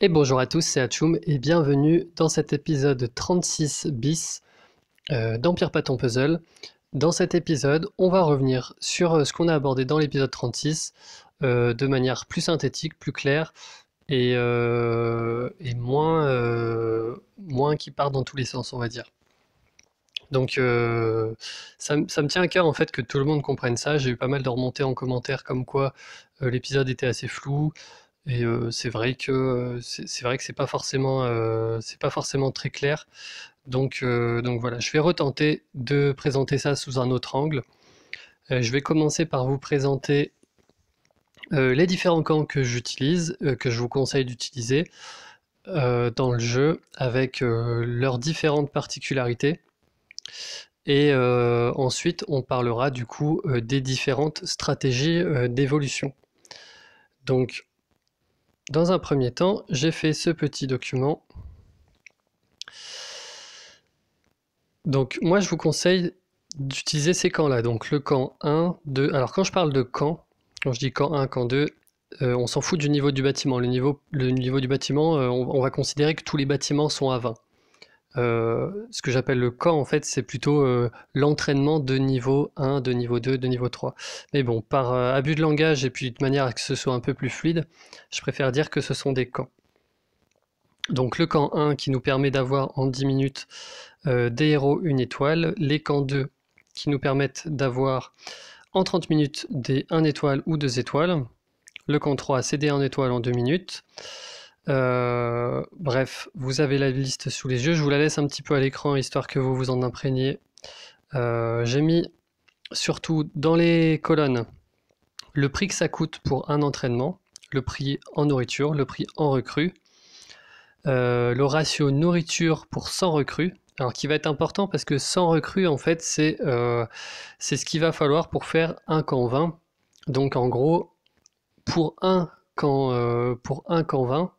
Et bonjour à tous, c'est Hachoum et bienvenue dans cet épisode 36 bis euh, d'Empire Paton Puzzle. Dans cet épisode, on va revenir sur euh, ce qu'on a abordé dans l'épisode 36 euh, de manière plus synthétique, plus claire et, moins, moins qui part dans tous les sens, on va dire. Donc ça, me tient à cœur en fait que tout le monde comprenne ça. J'ai eu pas mal de remontées en commentaire comme quoi l'épisode était assez flou, et euh, c'est vrai que euh, c'est vrai que c'est pas forcément euh, c'est pas forcément très clair. Donc donc voilà, je vais retenter de présenter ça sous un autre angle. je vais commencer par vous présenter les différents camps que j'utilise, que je vous conseille d'utiliser dans le jeu, avec leurs différentes particularités. Et ensuite, on parlera du coup des différentes stratégies d'évolution. Donc, dans un premier temps, j'ai fait ce petit document. Donc moi, je vous conseille d'utiliser ces camps-là. Donc le camp 1, 2. Alors quand je parle de camp, quand je dis camp 1, camp 2, euh, on s'en fout du niveau du bâtiment. Le niveau, le niveau du bâtiment, euh, on, va considérer que tous les bâtiments sont à 20. Euh, ce que j'appelle le camp en fait, c'est plutôt euh, l'entraînement de niveau 1, de niveau 2, de niveau 3. Mais bon, par euh, abus de langage et puis de manière à que ce soit un peu plus fluide, je préfère dire que ce sont des camps. Donc le camp 1 qui nous permet d'avoir en 10 minutes des héros une étoile, les camps 2 qui nous permettent d'avoir en 30 minutes des 1 étoile ou 2 étoiles, le camp 3 c'est des 1 étoile en 2 minutes, euh, bref, vous avez la liste sous les yeux. Je vous la laisse un petit peu à l'écran, histoire que vous vous en imprégniez. Euh, j'ai mis surtout dans les colonnes le prix que ça coûte pour un entraînement, le prix en nourriture, le prix en recrue, euh, le ratio nourriture pour 100 recrues, alors qui va être important parce que 100 recrues, en fait, c'est ce qu'il va falloir pour faire un camp 20. Donc en gros, pour un camp, pour un camp 20,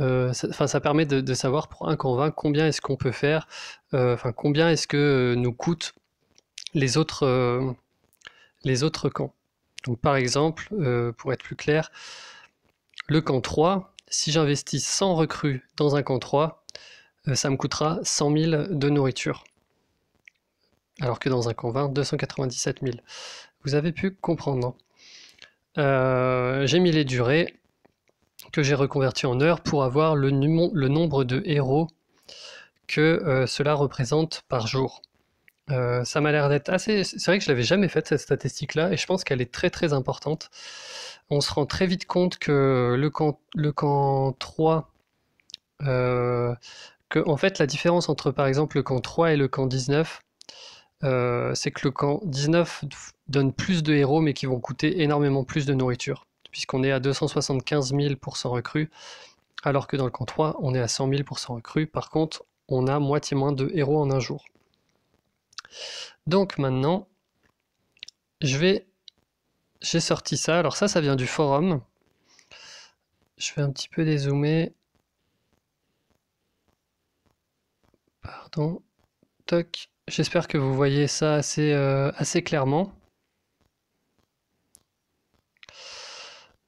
euh, ça, permet de, savoir pour un camp 20 combien est-ce qu'on peut faire, euh, enfin combien est-ce que euh, nous coûtent les autres, les autres camps. Donc par exemple, pour être plus clair, le camp 3, si j'investis 100 recrues dans un camp 3, ça me coûtera 100 000 de nourriture. Alors que dans un camp 20, 297 000. Vous avez pu comprendre, non hein. J'ai mis les durées que j'ai reconverti en heures pour avoir le, le nombre de héros que euh, cela représente par jour. Euh, ça m'a l'air d'être assez. C'est vrai que je l'avais jamais fait cette statistique-là, et je pense qu'elle est très très importante. On se rend très vite compte que le camp, le camp 3, euh, que en fait la différence entre par exemple le camp 3 et le camp 19, c'est que le camp 19 donne plus de héros mais qui vont coûter énormément plus de nourriture puisqu'on est à 275 000 recrues, alors que dans le camp 3, on est à 100 000 recrues. Par contre, on a moitié moins de héros en un jour. Donc maintenant, je vais... J'ai sorti ça. Alors ça, ça vient du forum. Je vais un petit peu dézoomer. Pardon. Toc. J'espère que vous voyez ça assez euh, clairement.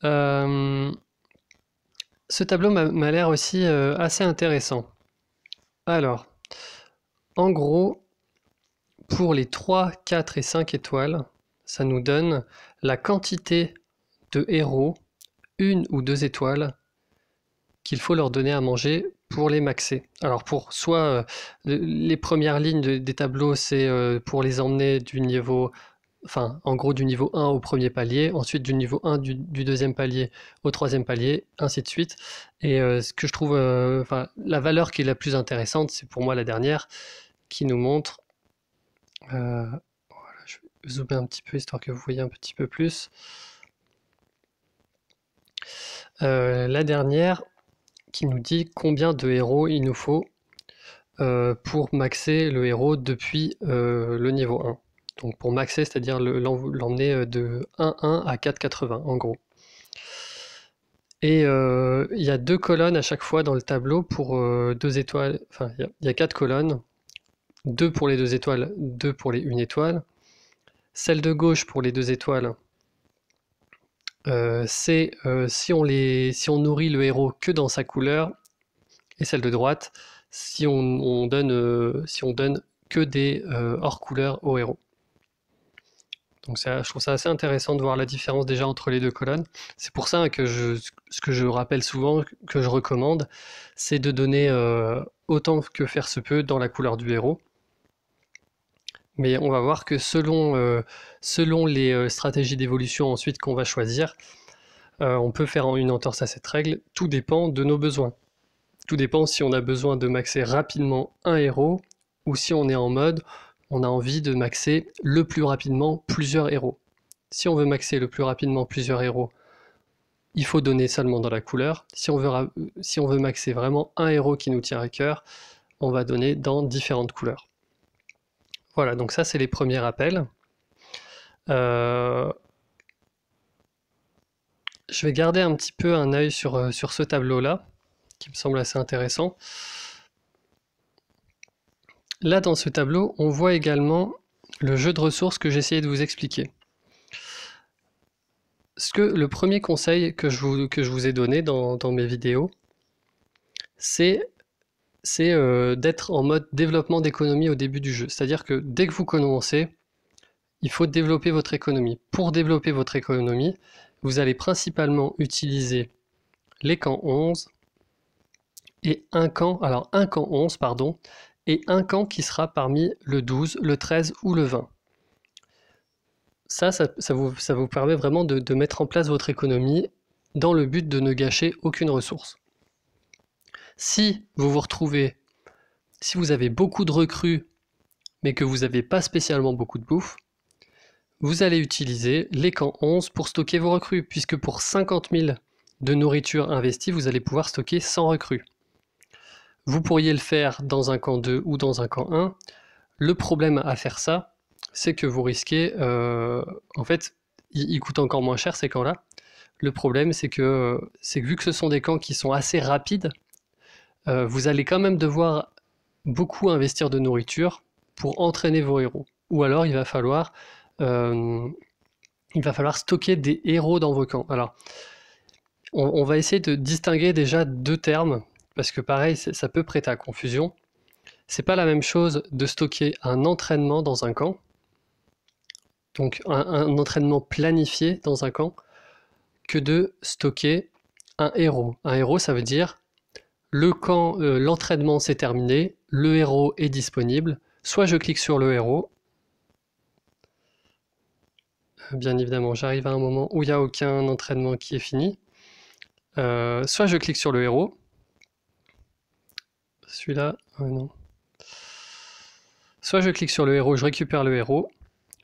Euh, ce tableau m'a l'air aussi euh, assez intéressant. Alors, en gros, pour les 3, 4 et 5 étoiles, ça nous donne la quantité de héros, une ou deux étoiles, qu'il faut leur donner à manger pour les maxer. Alors pour soit euh, les premières lignes des tableaux, c'est pour les emmener du niveau enfin en gros du niveau 1 au premier palier, ensuite du niveau 1 du, deuxième palier au troisième palier, ainsi de suite. Et euh, ce que je trouve, euh, enfin la valeur qui est la plus intéressante, c'est pour moi la dernière, qui nous montre, euh, je vais zoomer un petit peu histoire que vous voyez un petit peu plus. la dernière qui nous dit combien de héros il nous faut pour maxer le héros depuis le niveau 1 donc pour maxer, c'est-à-dire l'emmener euh, de 1,1 à 4,80 en gros. Et euh, il y a deux colonnes à chaque fois dans le tableau pour euh, deux étoiles. Enfin, il y, a quatre colonnes. Deux pour les deux étoiles, deux pour les une étoile. Celle de gauche pour les deux étoiles, c'est si, on si on nourrit le héros que dans sa couleur. Et celle de droite, si on, donne, si on donne que des hors couleurs au héros. Donc je trouve ça assez intéressant de voir la différence déjà entre les deux colonnes. C'est pour ça que ce que je rappelle souvent, que je recommande, c'est de donner euh, autant que faire se peut dans la couleur du héros. Mais on va voir que selon, euh, les euh, stratégies d'évolution ensuite qu'on va choisir, on peut faire en une entorse à cette règle. Tout dépend de nos besoins. Tout dépend si on a besoin de maxer rapidement un héros ou si on est en mode on a envie de maxer le plus rapidement plusieurs héros. Si on veut maxer le plus rapidement plusieurs héros, il faut donner seulement dans la couleur. Si on veut, maxer vraiment un héros qui nous tient à cœur, on va donner dans différentes couleurs. Voilà, donc ça c'est les premiers appels. Euh, je vais garder un petit peu un œil sur, euh, sur ce tableau-là, qui me semble assez intéressant. Là, dans ce tableau, on voit également le jeu de ressources que j'essayais de vous expliquer. Ce que, le premier conseil que je vous, que je vous ai donné dans, mes vidéos, c'est euh, d'être en mode développement d'économie au début du jeu. C'est-à-dire que dès que vous commencez, il faut développer votre économie. Pour développer votre économie, vous allez principalement utiliser les camps 11 et un camp, alors un camp 11, pardon, et un camp qui sera parmi le 12, le 13 ou le 20. Ça, ça, vous, permet vraiment de, mettre en place votre économie dans le but de ne gâcher aucune ressource. Si vous vous retrouvez, si vous avez beaucoup de recrues, mais que vous n'avez pas spécialement beaucoup de bouffe, vous allez utiliser les camps 11 pour stocker vos recrues, puisque pour 50 000 de nourriture investie, vous allez pouvoir stocker 100 recrues. Vous pourriez le faire dans un camp 2 ou dans un camp 1. Le problème à faire ça, c'est que vous risquez, euh, en fait, il coûte encore moins cher ces camps-là. Le problème, c'est que, c'est vu que ce sont des camps qui sont assez rapides, euh, vous allez quand même devoir beaucoup investir de nourriture pour entraîner vos héros. Ou alors, il va falloir, euh, il va falloir stocker des héros dans vos camps. Alors, on va essayer de distinguer déjà deux termes parce que pareil, ça peut prêter à confusion. C'est pas la même chose de stocker un entraînement dans un camp, donc un, entraînement planifié dans un camp, que de stocker un héros. Un héros, ça veut dire le camp, euh, l'entraînement s'est terminé, le héros est disponible. Soit je clique sur le héros. Euh, bien évidemment, j'arrive à un moment où il n'y a aucun entraînement qui est fini. Euh, soit je clique sur le héros, celui-là, non. Soit je clique sur le héros, je récupère le héros,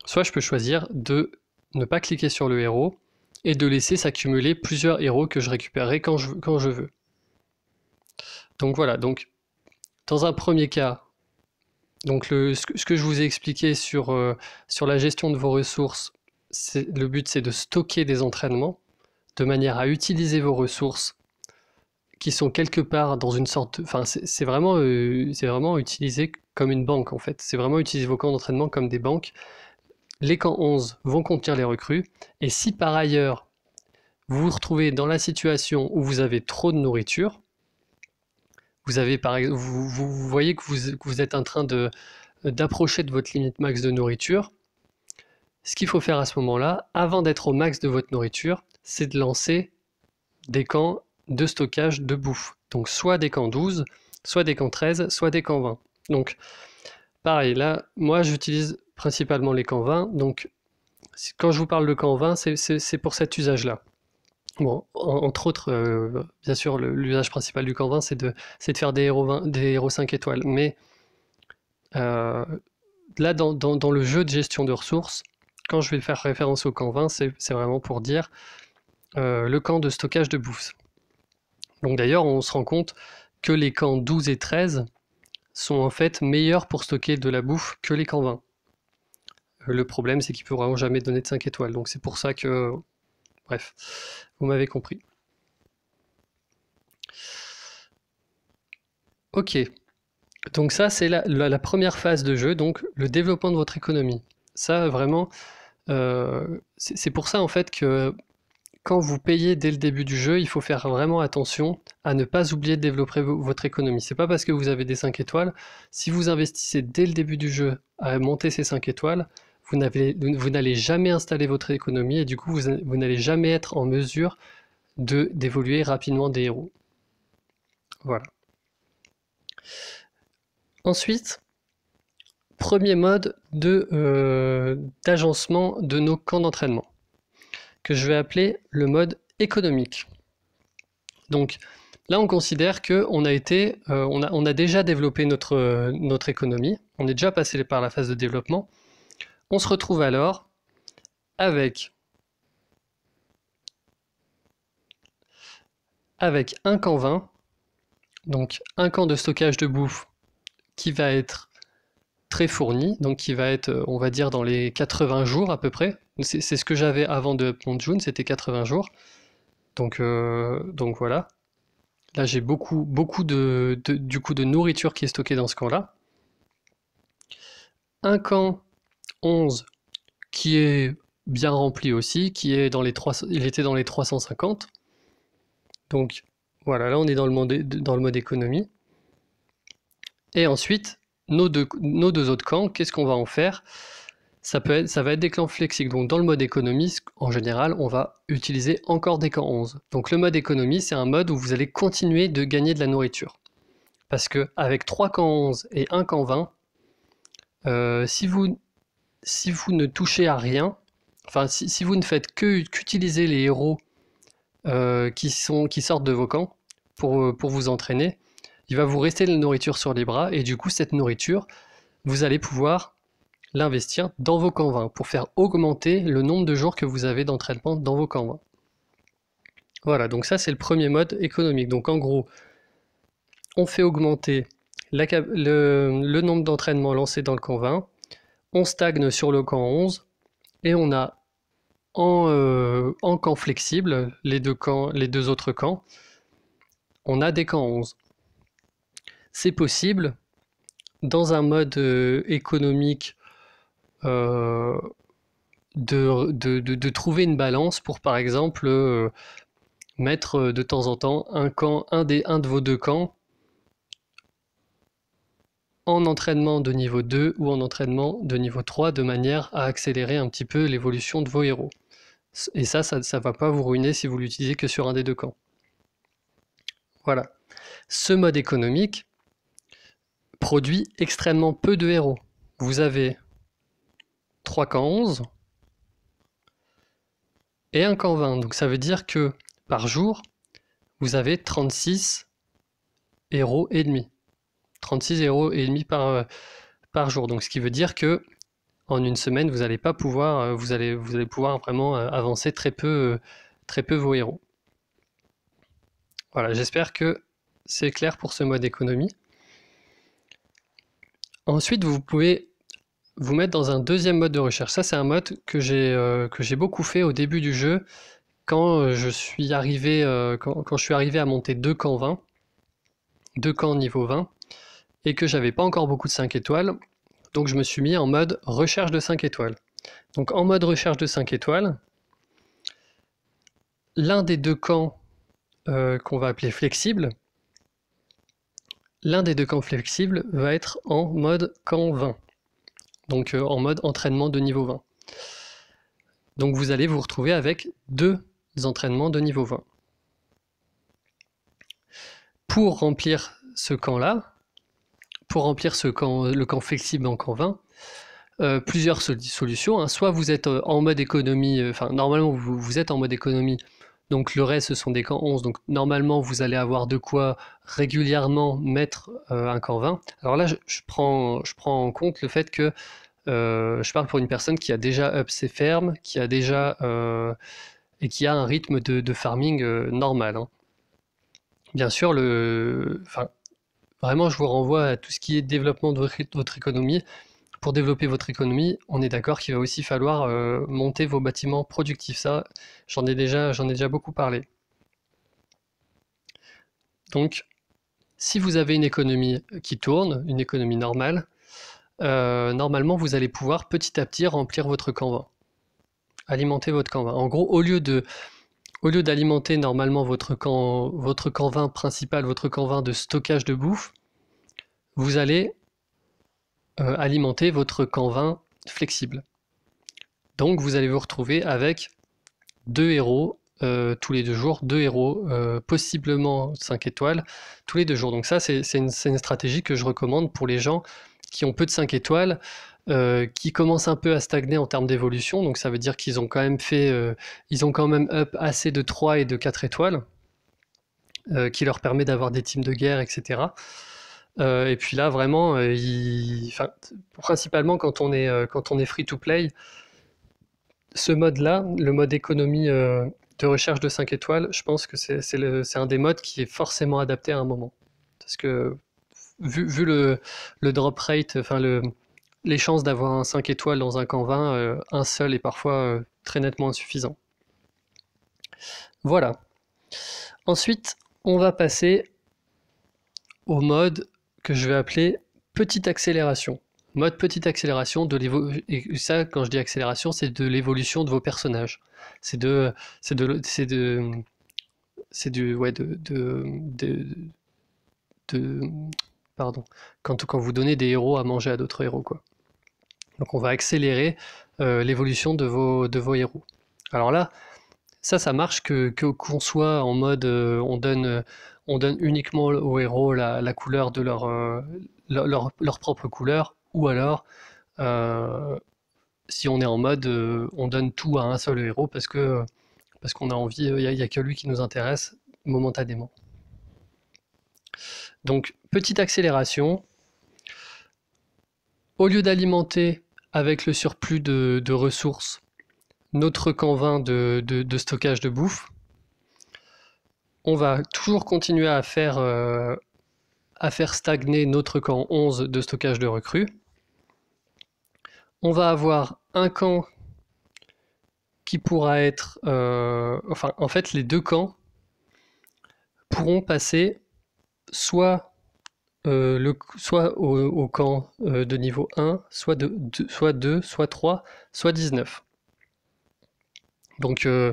soit je peux choisir de ne pas cliquer sur le héros et de laisser s'accumuler plusieurs héros que je récupérerai quand je, quand je veux. Donc voilà, donc dans un premier cas, donc ce que je vous ai expliqué sur, euh, sur la gestion de vos ressources, le but c'est de stocker des entraînements de manière à utiliser vos ressources qui sont quelque part dans une sorte. Enfin, c'est vraiment, euh, c'est vraiment utilisé comme une banque en fait. C'est vraiment utilisé vos camps d'entraînement comme des banques. Les camps 11 vont contenir les recrues. Et si par ailleurs vous vous retrouvez dans la situation où vous avez trop de nourriture, vous, avez par, vous, vous voyez que vous, que vous êtes en train de, d'approcher de votre limite max de nourriture, ce qu'il faut faire à ce moment-là, avant d'être au max de votre nourriture, c'est de lancer des camps de stockage de bouffe. Donc soit des camps 12, soit des camps 13, soit des camps 20. Donc pareil, là, moi j'utilise principalement les camps 20. Donc quand je vous parle de camps 20, c'est pour cet usage-là. Bon, entre autres, euh, bien sûr, l'usage principal du camp 20, c'est de, de, faire des héros, 20, des héros 5 étoiles. Mais euh, là, dans, le jeu de gestion de ressources, quand je vais faire référence au camp 20, c'est vraiment pour dire euh, le camp de stockage de bouffe. Donc d'ailleurs, on se rend compte que les camps 12 et 13 sont en fait meilleurs pour stocker de la bouffe que les camps 20. Euh, le problème, c'est qu'ils ne pourront jamais donner de 5 étoiles. Donc c'est pour ça que... Bref, vous m'avez compris. Ok. Donc ça, c'est la, première phase de jeu, donc le développement de votre économie. Ça, vraiment, euh, c'est pour ça, en fait, que quand vous payez dès le début du jeu, il faut faire vraiment attention à ne pas oublier de développer votre économie. C'est pas parce que vous avez des 5 étoiles, si vous investissez dès le début du jeu à monter ces 5 étoiles, vous n'allez jamais installer votre économie et du coup vous, n'allez jamais être en mesure de d'évoluer rapidement des héros. Voilà. Ensuite, premier mode euh, d'agencement de nos camps d'entraînement que je vais appeler le mode économique. Donc là, on considère qu'on a, été, euh, on, a, on a déjà développé notre, notre économie, on est déjà passé par la phase de développement. On se retrouve alors avec, avec un camp 20, donc un camp de stockage de bouffe qui va être très fourni, donc qui va être, on va dire, dans les 80 jours à peu près, c'est ce que j'avais avant de June, c'était 80 jours. Euh, donc, voilà. Là, j'ai beaucoup, beaucoup de, du coup, de nourriture qui est stockée dans ce camp-là. Un camp 11 qui est bien rempli aussi, qui est dans les il était dans les 350. Donc voilà, là on est dans le mode, dans le mode économie. Et ensuite, nos deux autres camps, qu'est-ce qu'on va en faire ça, ça va être des clans flexibles. Donc dans le mode économie, en général, on va utiliser encore des camps 11. Donc le mode économie, c'est un mode où vous allez continuer de gagner de la nourriture. Parce que avec 3 camps 11 et 1 camp 20, si, vous, si vous ne touchez à rien, enfin si, vous ne faites que qu'utiliser les héros euh, qui, sont, qui sortent de vos camps pour, euh, pour vous entraîner, il va vous rester de la nourriture sur les bras et du coup cette nourriture, vous allez pouvoir l'investir dans vos camps 20 pour faire augmenter le nombre de jours que vous avez d'entraînement dans vos camps 20 Voilà, donc ça c'est le premier mode économique. Donc en gros, on fait augmenter le, nombre d'entraînements lancés dans le camp 20, on stagne sur le camp 11 et on a euh, en, camp flexible les deux, camps, les deux autres camps, on a des camps 11. C'est possible dans un mode euh, économique euh, de, de, trouver une balance pour, par exemple, euh, mettre de temps en temps un, camp, un, des, un de vos deux camps en entraînement de niveau 2 ou en entraînement de niveau 3 de manière à accélérer un petit peu l'évolution de vos héros. Et ça, ça ne va pas vous ruiner si vous l'utilisez que sur un des deux camps. Voilà. Ce mode économique produit extrêmement peu de héros. Vous avez 3 camps 11 et un camp 20. Donc ça veut dire que par jour, vous avez 36 héros et demi. 36 héros et demi par, euh, par jour. Donc ce qui veut dire que en une semaine, vous allez pas pouvoir, euh, vous allez, vous allez pouvoir vraiment euh, avancer très peu, très peu vos héros. Voilà, j'espère que c'est clair pour ce mode économie. Ensuite, vous pouvez vous mettre dans un deuxième mode de recherche. Ça, c'est un mode que j'ai euh, beaucoup fait au début du jeu quand euh, je suis arrivé, euh, quand, je suis arrivé à monter deux camps 20, deux camps niveau 20, et que j'avais pas encore beaucoup de 5 étoiles. Donc je me suis mis en mode recherche de 5 étoiles. Donc en mode recherche de 5 étoiles, l'un des deux camps qu'on va appeler flexible, l'un des deux camps flexibles va être en mode camp 20 donc euh, en mode entraînement de niveau 20. Donc vous allez vous retrouver avec deux entraînements de niveau 20. Pour remplir ce camp-là, pour remplir le camp flexible en camp 20, euh, plusieurs solutions. Hein. Soit vous êtes euh, en mode économie, enfin normalement vous, êtes en mode économie, donc le reste ce sont des camps 11, donc normalement vous allez avoir de quoi régulièrement mettre un camp 20. Alors là je prends en compte le fait que euh, je parle pour une personne qui a déjà up ses fermes, qui a déjà euh, et qui a un rythme de, farming euh, normal. Hein. Bien sûr, le, vraiment, je vous renvoie à tout ce qui est développement de votre, économie. Pour développer votre économie, on est d'accord qu'il va aussi falloir monter vos bâtiments productifs. Ça, j'en ai déjà beaucoup parlé. Donc, si vous avez une économie qui tourne, une économie normale, euh, normalement vous allez pouvoir petit à petit remplir votre Canva, alimenter votre Canva. En gros, au lieu de au lieu d'alimenter normalement votre camp, votre principal, votre 20 de stockage de bouffe, vous allez euh, alimenter votre canvin flexible. Donc vous allez vous retrouver avec deux héros euh, tous les deux jours, deux héros possiblement 5 étoiles tous les deux jours. Donc ça c'est une, une stratégie que je recommande pour les gens qui ont peu de 5 étoiles, euh, qui commencent un peu à stagner en termes d'évolution. Donc ça veut dire qu'ils ont quand même fait, euh, ils ont quand même up assez de 3 et de 4 étoiles, euh, qui leur permet d'avoir des teams de guerre, etc. et puis là, vraiment, principalement quand on est, quand on est free to play, ce mode-là, le mode économie de recherche de 5 étoiles, je pense que c'est un des modes qui est forcément adapté à un moment. Parce que vu, le, drop rate, enfin le, les chances d'avoir un 5 étoiles dans un camp 20, euh, un seul est parfois euh, très nettement insuffisant. Voilà. Ensuite, on va passer au mode que je vais appeler petite accélération. Mode petite accélération de ça, quand je dis accélération, c'est de l'évolution de vos personnages. C'est de. C'est de. C'est de. du. Ouais, de, de, de pardon, quand, vous donnez des héros à manger à d'autres héros. Quoi. Donc on va accélérer euh, l'évolution de vos, héros. Alors là, ça, ça marche que qu'on soit en mode euh, on, donne, euh, on donne uniquement aux héros la, couleur de leur, leur, leur, propre couleur, ou alors si on est en mode on donne tout à un seul héros parce que parce qu'on a envie, il n'y a que lui qui nous intéresse momentanément. Donc, petite accélération. Au lieu d'alimenter avec le surplus de, ressources notre camp 20 de, stockage de bouffe, on va toujours continuer à faire, euh, à faire stagner notre camp 11 de stockage de recrues. On va avoir un camp qui pourra être... Euh, enfin, en fait, les deux camps pourront passer soit, euh, le, soit au, camp euh, de niveau 1, soit, soit 2, soit 3, soit 19. Donc, euh,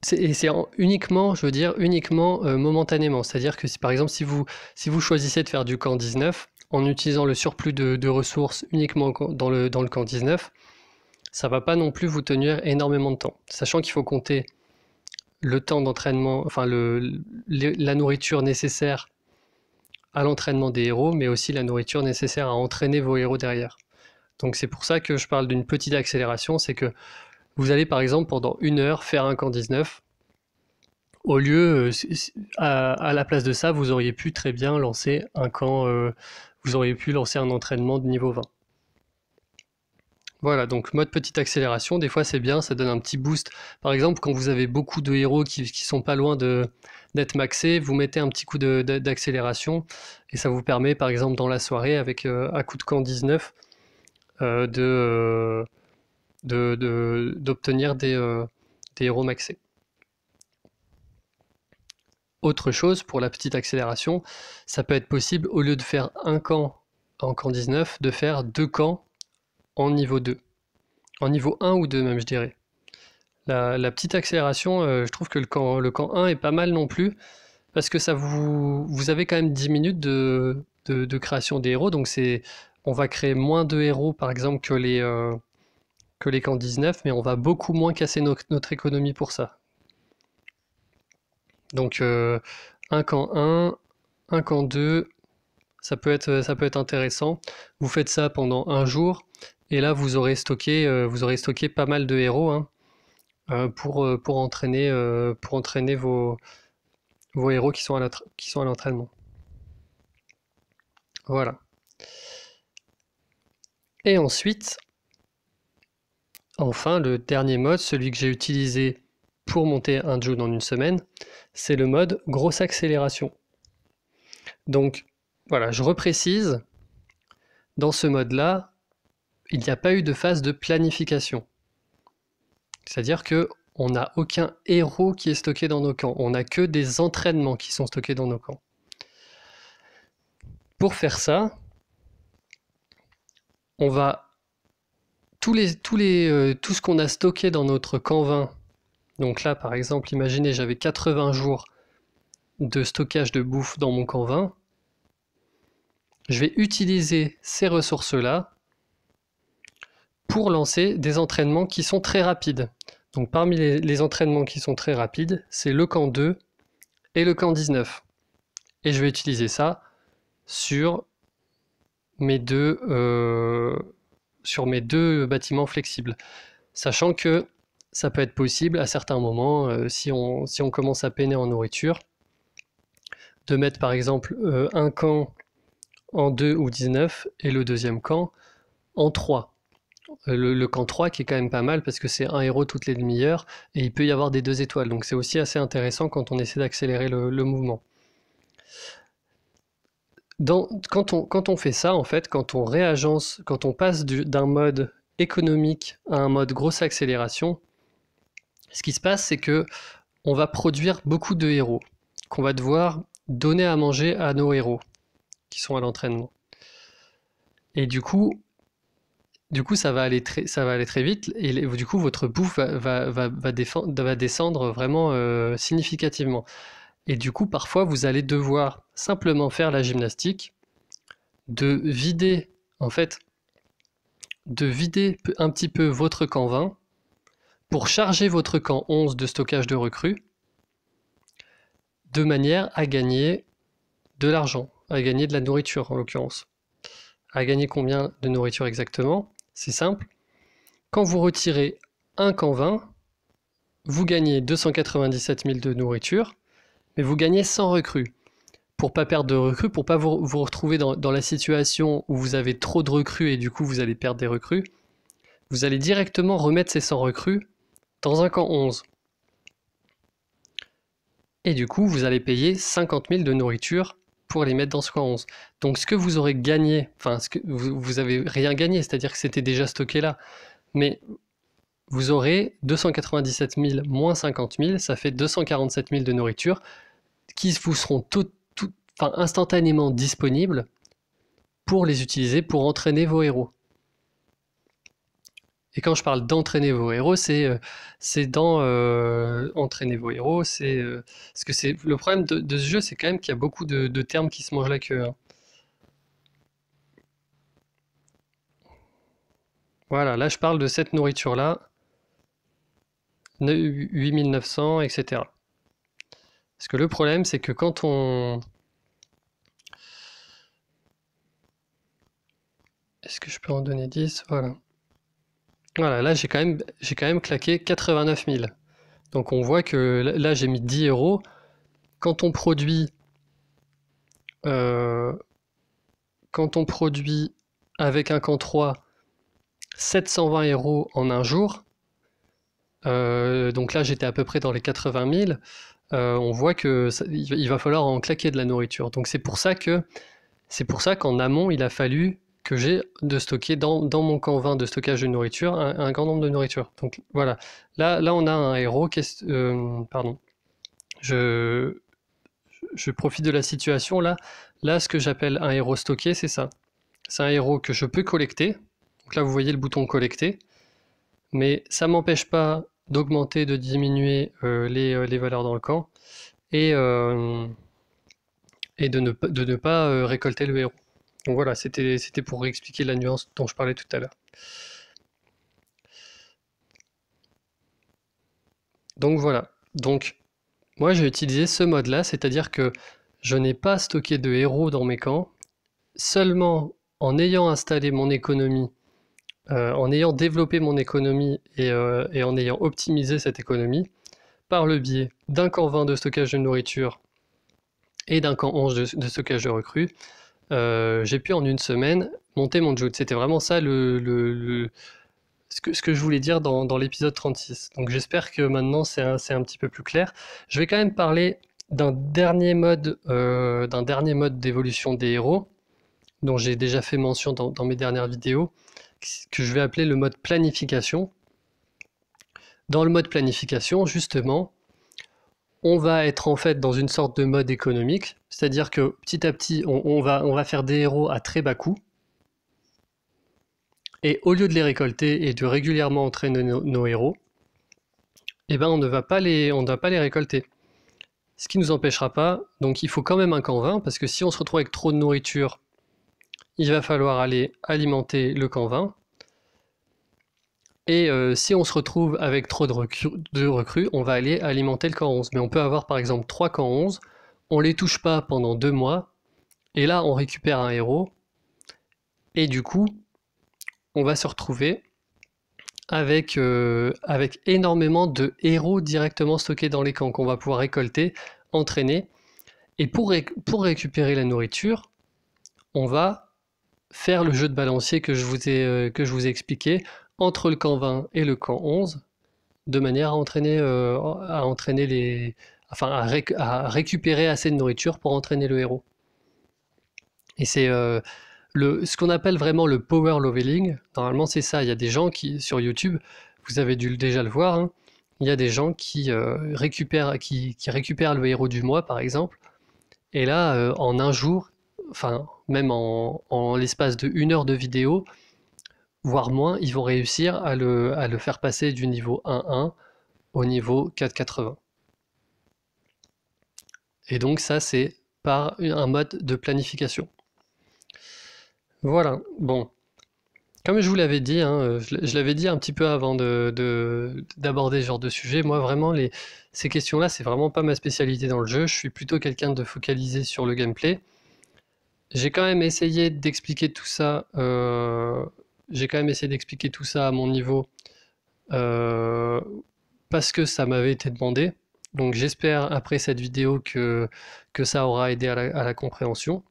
c'est uniquement, je veux dire, uniquement momentanément. C'est-à-dire que si, par exemple, si vous, si vous choisissez de faire du camp 19, en utilisant le surplus de, ressources uniquement dans le, dans le camp 19, ça ne va pas non plus vous tenir énormément de temps. Sachant qu'il faut compter le temps d'entraînement, enfin le, la nourriture nécessaire à l'entraînement des héros, mais aussi la nourriture nécessaire à entraîner vos héros derrière. Donc c'est pour ça que je parle d'une petite accélération, c'est que vous allez par exemple pendant une heure faire un camp 19. Au lieu, euh, à, la place de ça, vous auriez pu très bien lancer un camp, euh, vous auriez pu lancer un entraînement de niveau 20. Voilà, donc mode petite accélération, des fois c'est bien, ça donne un petit boost. Par exemple, quand vous avez beaucoup de héros qui, qui sont pas loin d'être maxés, vous mettez un petit coup d'accélération et ça vous permet, par exemple, dans la soirée, avec euh, un coup de camp 19, euh, euh, de d'obtenir des, des, héros maxés. Autre chose pour la petite accélération, ça peut être possible au lieu de faire un camp en camp 19, de faire deux camps niveau 2. En niveau 1 ou 2 même, je dirais. La, la petite accélération, euh, je trouve que le camp, le camp 1 est pas mal non plus, parce que ça vous, vous avez quand même 10 minutes de, de, création des héros, donc c'est on va créer moins de héros par exemple que les, euh, que les camps 19, mais on va beaucoup moins casser notre économie pour ça. Donc euh, un camp 1, un camp 2, ça peut, être, ça peut être intéressant. Vous faites ça pendant un jour, et là, vous aurez stocké, euh, vous aurez stocké pas mal de héros hein, euh, pour, euh, pour, entraîner, pour entraîner vos, vos héros qui sont à l'entraînement. Voilà. Et ensuite, enfin, le dernier mode, celui que j'ai utilisé pour monter un Joe dans une semaine, c'est le mode grosse accélération. Donc, voilà, je reprécise, dans ce mode-là, il n'y a pas eu de phase de planification. C'est-à-dire que on n'a aucun héros qui est stocké dans nos camps. On n'a que des entraînements qui sont stockés dans nos camps. Pour faire ça, on va tous les, euh, tout ce qu'on a stocké dans notre camp 20. Donc là, par exemple, imaginez, j'avais 80 jours de stockage de bouffe dans mon camp 20. Je vais utiliser ces ressources-là pour lancer des entraînements qui sont très rapides. Donc parmi les, entraînements qui sont très rapides, c'est le camp 2 et le camp 19. Et je vais utiliser ça sur mes deux, euh, sur mes deux bâtiments flexibles. Sachant que ça peut être possible à certains moments, euh, si, on, si on commence à peiner en nourriture, de mettre par exemple euh, un camp en 2 ou 19 et le deuxième camp en 3. Euh, le, camp 3 qui est quand même pas mal parce que c'est un héros toutes les demi-heures et il peut y avoir des deux étoiles. Donc c'est aussi assez intéressant quand on essaie d'accélérer le, mouvement. Dans, quand, on, quand on fait ça, en fait, quand on réagence, quand on passe d'un mode économique à un mode grosse accélération, ce qui se passe, c'est que on va produire beaucoup de héros qu'on va devoir donner à manger à nos héros qui sont à l'entraînement. Et du coup, du coup, ça va aller très, ça va aller très vite et du coup, votre bouffe va, descendre vraiment euh, significativement. Et du coup, parfois, vous allez devoir simplement faire la gymnastique de vider, en fait, de vider un petit peu votre camp 20 pour charger votre camp 11 de stockage de recrues de manière à gagner de l'argent, à gagner de la nourriture en l'occurrence. À gagner combien de nourriture exactement c'est simple. Quand vous retirez un camp 20, vous gagnez 297 000 de nourriture, mais vous gagnez 100 recrues. Pour pas perdre de recrues, pour pas vous, retrouver dans, dans, la situation où vous avez trop de recrues et du coup vous allez perdre des recrues, vous allez directement remettre ces 100 recrues dans un camp 11. Et du coup, vous allez payer 50 000 de nourriture pour les mettre dans ce coin 11. Donc ce que vous aurez gagné, enfin ce que vous, n'avez avez rien gagné, c'est-à-dire que c'était déjà stocké là, mais vous aurez 297 000 moins 50 000, ça fait 247 000 de nourriture qui vous seront instantanément disponibles pour les utiliser pour entraîner vos héros. Et quand je parle d'entraîner vos héros, c'est euh, c'est dans euh, entraîner vos héros. C'est euh, que c'est le problème de, ce jeu, c'est quand même qu'il y a beaucoup de, termes qui se mangent la queue. Hein. Voilà, là je parle de cette nourriture là, 8900, etc. Parce que le problème, c'est que quand on Est-ce que je peux en donner 10 Voilà. Voilà, là j'ai quand, même, quand même claqué 89 000. Donc on voit que là j'ai mis 10 euros. Quand on produit, euh, quand on produit avec un camp 3 720 euros en un jour, euh, donc là j'étais à peu près dans les 80 000, euh, on voit que il va falloir en claquer de la nourriture. Donc c'est pour ça que c'est pour ça qu'en amont il a fallu que j'ai de stocker dans, mon camp 20 de stockage de nourriture un, grand nombre de nourriture. Donc voilà, là, là on a un héros, qui euh, pardon, je, je profite de la situation là. Là, ce que j'appelle un héros stocké, c'est ça. C'est un héros que je peux collecter. Donc là, vous voyez le bouton collecter. Mais ça m'empêche pas d'augmenter, de diminuer euh, euh, les, valeurs dans le camp et, et de ne, de ne pas récolter le héros. Donc voilà, c'était pour expliquer la nuance dont je parlais tout à l'heure. Donc voilà. Donc moi j'ai utilisé ce mode là, c'est-à-dire que je n'ai pas stocké de héros dans mes camps. Seulement en ayant installé mon économie, euh, en ayant développé mon économie euh, et, en ayant optimisé cette économie, par le biais d'un camp 20 de stockage de nourriture et d'un camp 11 de, de stockage de recrues, euh, j'ai pu en une semaine monter mon jeu. C'était vraiment ça le, ce, que, je voulais dire dans, l'épisode 36. Donc j'espère que maintenant c'est un, petit peu plus clair. Je vais quand même parler d'un dernier mode euh, d'un dernier mode d'évolution des héros dont j'ai déjà fait mention dans, mes dernières vidéos que je vais appeler le mode planification. Dans le mode planification, justement, on va être en fait dans une sorte de mode économique, c'est-à-dire que petit à petit, on, va, on va faire des héros à très bas coût. Et au lieu de les récolter et de régulièrement entraîner nos, héros, eh ben on ne va pas les, on ne va pas les récolter. Ce qui ne nous empêchera pas, donc il faut quand même un camp 20, parce que si on se retrouve avec trop de nourriture, il va falloir aller alimenter le camp 20. Et euh, si on se retrouve avec trop de, recrues, on va aller alimenter le camp 11. Mais on peut avoir par exemple 3 camps 11, on les touche pas pendant 2 mois, et là on récupère un héros, et du coup on va se retrouver avec, euh, avec énormément de héros directement stockés dans les camps qu'on va pouvoir récolter, entraîner. Et pour, pour récupérer la nourriture, on va faire le jeu de balancier que je vous ai, euh, que je vous ai expliqué entre le camp 20 et le camp 11, de manière à entraîner, euh, à entraîner les, à, récupérer assez de nourriture pour entraîner le héros. Et c'est euh, ce qu'on appelle vraiment le power leveling. Normalement, c'est ça. Il y a des gens qui, sur YouTube, vous avez dû déjà le voir, hein, il y a des gens qui, euh, récupèrent, qui, récupèrent le héros du mois, par exemple. Et là, en un jour, enfin, même en, l'espace de heure de vidéo, voire moins, ils vont réussir à le, faire passer du niveau 1-1 au niveau 4.80. Et donc ça, c'est par un mode de planification. Voilà, bon. Comme je vous l'avais dit, hein, je, l'avais dit un petit peu avant d'aborder de, ce genre de sujet, moi vraiment, les, ces questions-là, c'est vraiment pas ma spécialité dans le jeu. Je suis plutôt quelqu'un de focalisé sur le gameplay. J'ai quand même essayé d'expliquer tout ça euh, j'ai quand même essayé d'expliquer tout ça à mon niveau euh, parce que ça m'avait été demandé. Donc j'espère après cette vidéo que, ça aura aidé à la, compréhension.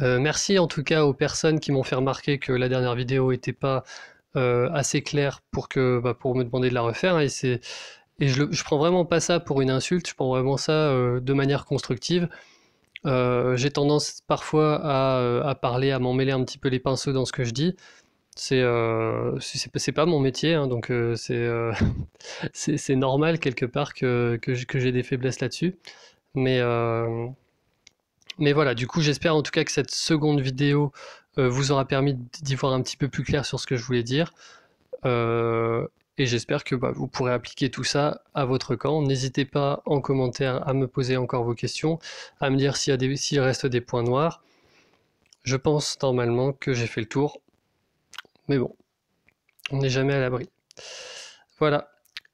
Euh, merci en tout cas aux personnes qui m'ont fait remarquer que la dernière vidéo n'était pas euh, assez claire pour, bah, pour me demander de la refaire. Et, et je, ne prends vraiment pas ça pour une insulte, je prends vraiment ça de manière constructive. Euh, j'ai tendance parfois à, euh, parler, à m'en m'emmêler un petit peu les pinceaux dans ce que je dis. C'est euh, c'est pas mon métier, hein, donc c'est normal quelque part que, que j'ai des faiblesses là-dessus. Mais, mais voilà, du coup, j'espère en tout cas que cette seconde vidéo vous aura permis d'y voir un petit peu plus clair sur ce que je voulais dire. Et j'espère que bah, vous pourrez appliquer tout ça à votre camp. N'hésitez pas en commentaire à me poser encore vos questions, à me dire s'il reste des points noirs. Je pense normalement que j'ai fait le tour. Mais bon, on n'est jamais à l'abri. Voilà,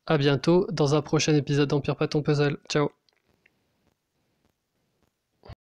à bientôt dans un prochain épisode d'Empire Paton Puzzle. Ciao